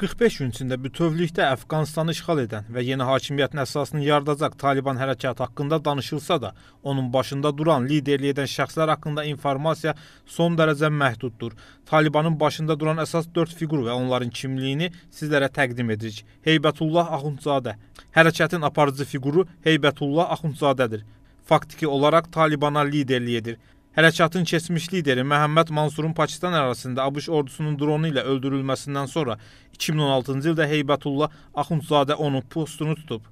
45 gün içində bütövlükdə Əfqanistanı işğal edən və yeni hakimiyyətin əsasını yaradacaq Taliban hərəkatı haqqında danışılsa da, onun başında duran, liderlik edən şəxslər haqqında informasiya son dərəcə məhduddur. Talibanın başında duran əsas 4 fiqur və onların kimliyini sizlərə təqdim edirik. Heybətullah Axundzadə. Hərəkətin aparıcı fiquru Heybətullah Axundzadədir. Faktiki olaraq Talibana liderlik edir. Hərəkatın keçmiş lideri Məhəmməd Mansurun Pakistan ərazisində ABŞ ordusunun dronu ilə öldürülməsindən sonra 2016-cı ildə Heybətullah Axundzadə onun postunu tutub.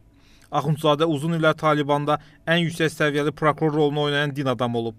Axundzadə uzun illər Talibanda ən yüksək səviyyəli prokuror rolunu oynayan din adamı olub.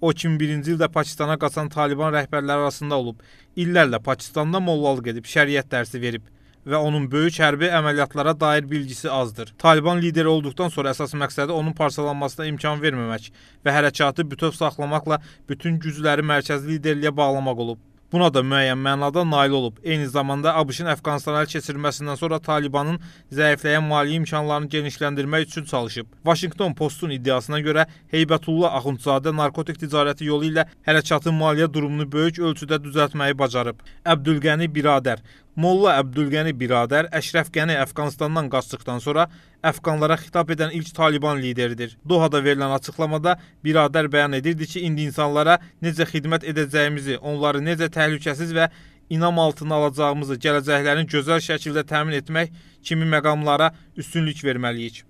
O 2001-ci ildə Pakistana qaçan Taliban rəhbərləri arasında olub. İllərlə Pakistanda mollalıq edib, şəriət dərsi verib və onun böyük hərbi əməliyyatlara dair bilgisi azdır. Taliban lideri olduqdan sonra əsas məqsədi onun parçalanmasına imkan verməmək və hərəkatı bütöv saxlamaqla bütün gücləri mərkəzi liderliyə bağlamaq olub. Buna da müəyyən mənada nail olub. Eyni zamanda ABŞ-ın Əfqanistana keçirilməsindən sonra Talibanın zəifləyən maliyyə imkanlarını genişləndirmək üçün çalışıb. Washington Postun iddiasına görə Heybətullah Axundzadə narkotik ticarəti yolu ilə hərəkatın maliyyə durumunu böyük ölçüdə düzəltməyi bacarıb. Əbdülqəni Biradər Molla Əbdülqəni biradər Əşrəfqəni Əfqanistandan qaçdıqdan sonra əfqanlara xitab edən ilk Taliban lideridir. Dohada verilən açıqlamada biradər bəyan edirdi ki, indi insanlara necə xidmət edəcəyimizi, onları necə təhlükəsiz və inam altına alacağımızı, gələcəklərini gözəl şəkildə təmin etmək kimi məqamlara üstünlük verməliyik.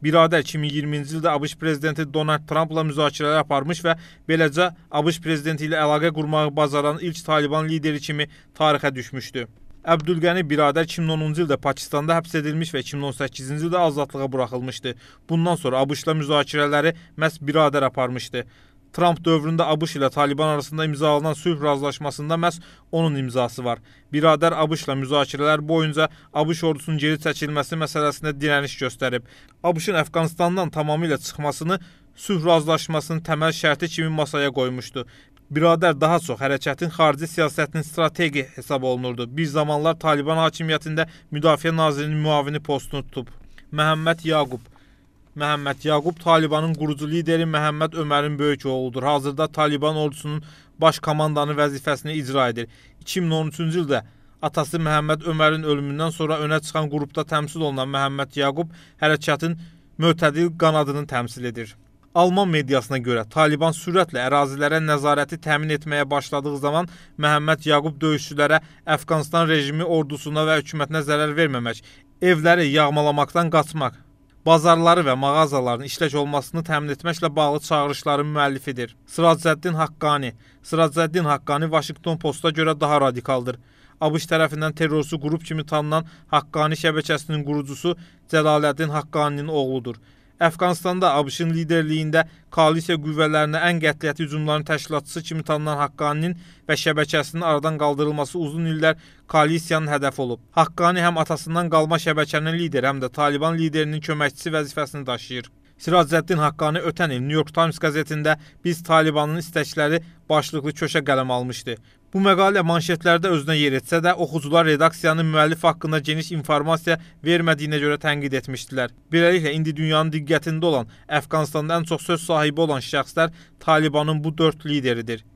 Biradər 2020-ci ildə ABŞ prezidenti Donald Trampla müzakirələr aparmış və beləcə ABŞ prezidenti ilə əlaqə qurmağı bacaran ilk Taliban lideri kimi tarixə düşmüşdü. Əbdülqəni Biradər 2010-cu ildə Pakistanda həbs edilmiş və 2018-ci ildə azadlığa buraxılmışdı. Bundan sonra ABŞ-la müzakirələri məhz Biradər aparmışdı. Tramp dövründə ABŞ ilə Taliban arasında imzalanan sülh razılaşmasında məhz onun imzası var. Biradər ABŞ-la müzakirələr boyunca ABŞ ordusunun geri çəkilməsi məsələsində dirəniş göstərib. ABŞ-ın Əfqanistandan tamamilə çıxmasını sülh razılaşmasının təməl şərti kimi masaya qoymuşdu Biradər daha çox hərəkətin xarici siyasətinin strateqi hesab olunurdu. Bir zamanlar Taliban hakimiyyətində Müdafiə Nazirinin müavini postunu tutub. Məhəmməd Yaqub Məhəmməd Yaqub Talibanın qurucu lideri Məhəmməd Ömərin böyük oğludur. Hazırda Taliban ordusunun baş komandanı vəzifəsini icra edir. 2013-cü ildə atası Məhəmməd Ömərin ölümündən sonra önə çıxan qrupda təmsil olunan Məhəmməd Yaqub hərəkatın mötədil qanadını təmsil edir. Alman mediasına görə Taliban sürətlə ərazilərə nəzarəti təmin etməyə başladığı zaman Məhəmməd Yaqub döyüşçülərə Əfqanistan rejimi ordusuna və hökumətinə zərər verməmək, evləri yağmalamaqdan qaçmaq, bazarları və mağazaların işlək olmasını təmin etməklə bağlı çağırışların müəllifidir. Sıracəddin Haqqani Sıracəddin Haqqani Washington Post-a görə daha radikaldır. ABŞ tərəfindən terrorçu qrup kimi tanınan Haqqani şəbəkəsinin qurucusu Cəlaləddin Haqqaninin oğludur. Əfqanistanda ABŞ-ın liderliyində koalisiya qüvvələrinə ən qətiyyətli hücumların təşkilatçısı kimi tanınan Haqqaninin və şəbəkəsinin aradan qaldırılması uzun illər koalisiyanın hədəfi olub. Haqqani həm atasından qalma şəbəkənin lideri, həm də Taliban liderinin köməkçisi vəzifəsini daşıyır. Siracəddin Haqqani ötən il New York Times qəzetində biz Talibanın istəkləri başlıqlı köşə qələm almışdı. Bu məqalə manşetlərdə özünə yer etsə də, oxucular redaksiyanın müəllif haqqında geniş informasiya vermədiyinə görə tənqid etmişdilər. Beləliklə, indi dünyanın diqqətində olan, Əfqanistanda ən çox söz sahibi olan şəxslər Talibanın bu dörd lideridir.